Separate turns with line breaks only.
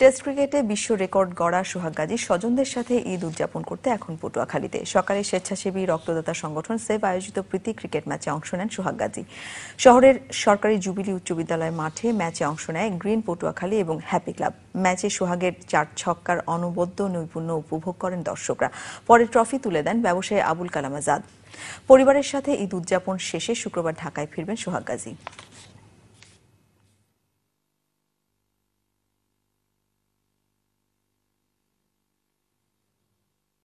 test ক্রিকেটে বিশ্ব record গড়া সোহাগ গাজী স্বজনদের সাথে ঈদ উদযাপন করতে এখন পটুয়াখালীতে সকালে স্বেচ্ছাসেবী রক্তদাতা সংগঠন সেভ আয়োজিত প্রীতি ক্রিকেট ম্যাচে অংশ নেন সোহাগ গাজী শহরের সরকারি জুবিলি উচ্চ বিদ্যালয় মাঠে ম্যাচে অংশ নেয় গ্রিন পটুয়াখালী এবং হ্যাপি ক্লাব ম্যাচে সোহাগের চার ছক্কার অনবদ্য নৈপুণ্য উপভোগ করেন দর্শকরা পরে ট্রফি তুলে দেন ব্যবসায়ী আবুল কালাম আজাদ পরিবারের সাথে ঈদ উদযাপন শেষে শুক্রবার ঢাকায় ফিরবেন সোহাগ গাজী